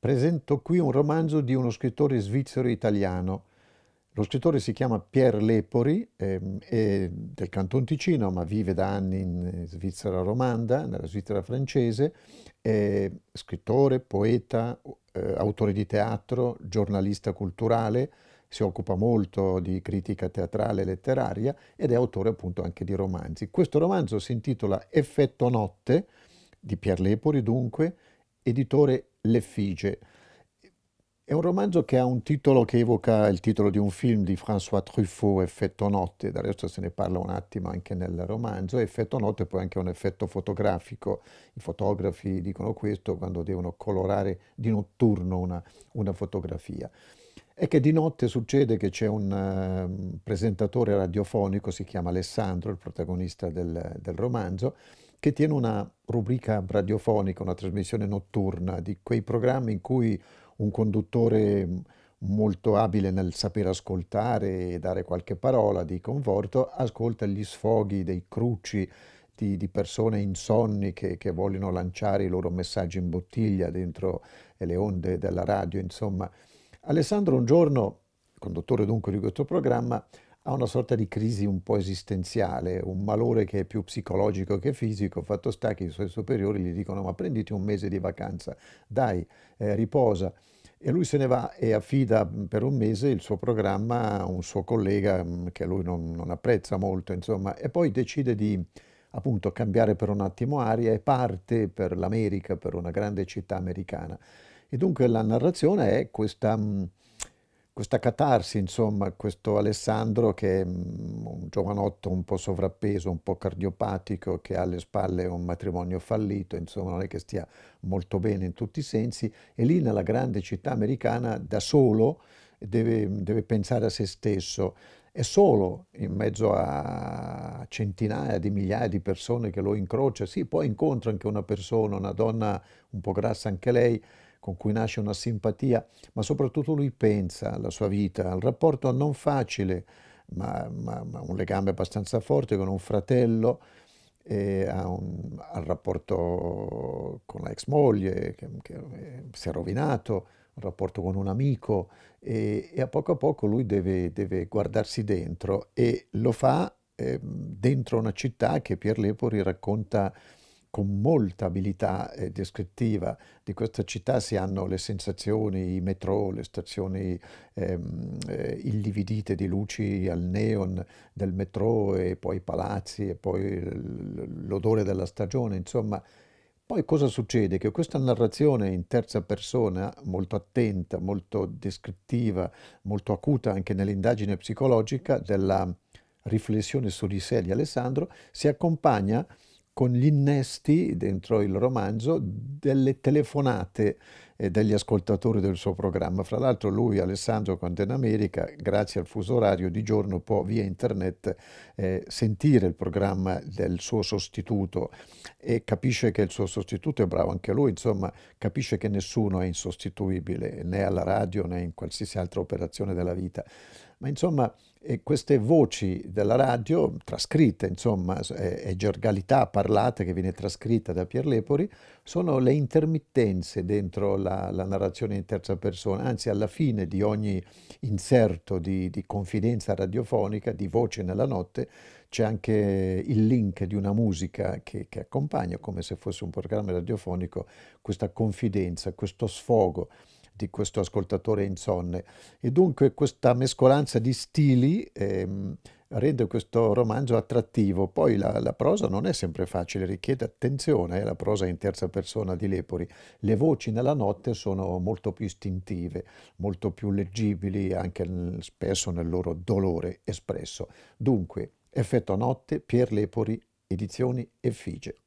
presento qui un romanzo di uno scrittore svizzero-italiano. Lo scrittore si chiama Pier Lepori, eh, è del Canton Ticino, ma vive da anni in Svizzera romanda, nella Svizzera francese, è scrittore, poeta, eh, autore di teatro, giornalista culturale, si occupa molto di critica teatrale e letteraria ed è autore appunto anche di romanzi. Questo romanzo si intitola Effetto Notte, di Pier Lepori dunque, editore L'effigie. È un romanzo che ha un titolo che evoca il titolo di un film di François Truffaut, Effetto Notte, del resto se ne parla un attimo anche nel romanzo, Effetto Notte poi anche un effetto fotografico, i fotografi dicono questo quando devono colorare di notturno una, una fotografia è che di notte succede che c'è un ehm, presentatore radiofonico, si chiama Alessandro, il protagonista del, del, romanzo, che tiene una rubrica radiofonica, una trasmissione notturna di quei programmi in cui un conduttore mm, molto abile nel saper ascoltare e dare qualche parola di conforto, ascolta gli sfoghi dei cruci di, di persone insonni che, che vogliono lanciare i loro messaggi in bottiglia dentro le onde della radio, insomma. Alessandro un giorno, conduttore dunque di questo programma, ha una sorta di crisi un po' esistenziale, un malore che è più psicologico che fisico, fatto sta che i suoi superiori gli dicono ma prenditi un mese di vacanza, dai, eh, riposa. E lui se ne va e affida mm, per un mese il suo programma a un suo collega mm, che lui non, non apprezza molto, insomma, e poi decide di appunto cambiare per un attimo aria e parte per l'America, per una grande città americana. E dunque la narrazione è questa, mm, questa catarsi, insomma, questo Alessandro che è mm, un giovanotto un po' sovrappeso, un po' cardiopatico, che ha alle spalle un matrimonio fallito, insomma non è che stia molto bene in tutti i sensi, e lì nella grande città americana da solo deve, deve pensare a se stesso. È solo in mezzo a centinaia di migliaia di persone che lo incrocia, sì, poi incontra anche una persona, una donna un po' grassa anche lei, con cui nasce una simpatia, ma soprattutto lui pensa alla sua vita, al rapporto non facile, ma, ma, ma un legame abbastanza forte con un fratello, un, al rapporto con la ex moglie che, che, eh, si è rovinato, al rapporto con un amico e, e a poco a poco lui deve, deve guardarsi dentro e lo fa eh, dentro una città che Pierre Lepori racconta con molta abilità eh, descrittiva di questa città si hanno le sensazioni, i metrò, le stazioni ehm, eh, illividite di luci al neon del metrò e poi i palazzi e poi l'odore della stagione, insomma. Poi cosa succede? Che questa narrazione in terza persona, molto attenta, molto descrittiva, molto acuta anche nell'indagine psicologica della riflessione su di sé di Alessandro, si accompagna a con gli innesti dentro il romanzo delle telefonate e degli ascoltatori del suo programma. Fra l'altro lui, Alessandro, quando è in America, grazie al fuso orario di giorno può via internet eh, sentire il programma del suo sostituto e capisce che il suo sostituto è bravo anche lui, insomma capisce che nessuno è insostituibile né alla radio né in qualsiasi altra operazione della vita. Ma insomma eh, queste voci della radio, trascritte, insomma, è, eh, è gergalità parlata che viene trascritta da Pier Lepori, sono le intermittenze dentro la, la, narrazione in terza persona, anzi alla fine di ogni inserto di, di confidenza radiofonica, di voce nella notte, c'è anche il link di una musica che, che, accompagna, come se fosse un programma radiofonico, questa confidenza, questo sfogo di questo ascoltatore insonne. E dunque questa mescolanza di stili... Ehm, rende questo romanzo attrattivo. Poi la, la, prosa non è sempre facile, richiede attenzione, è eh, la prosa in terza persona di Lepori. Le voci nella notte sono molto più istintive, molto più leggibili anche spesso nel loro dolore espresso. Dunque, Effetto Notte, Pier Lepori, Edizioni Effigie.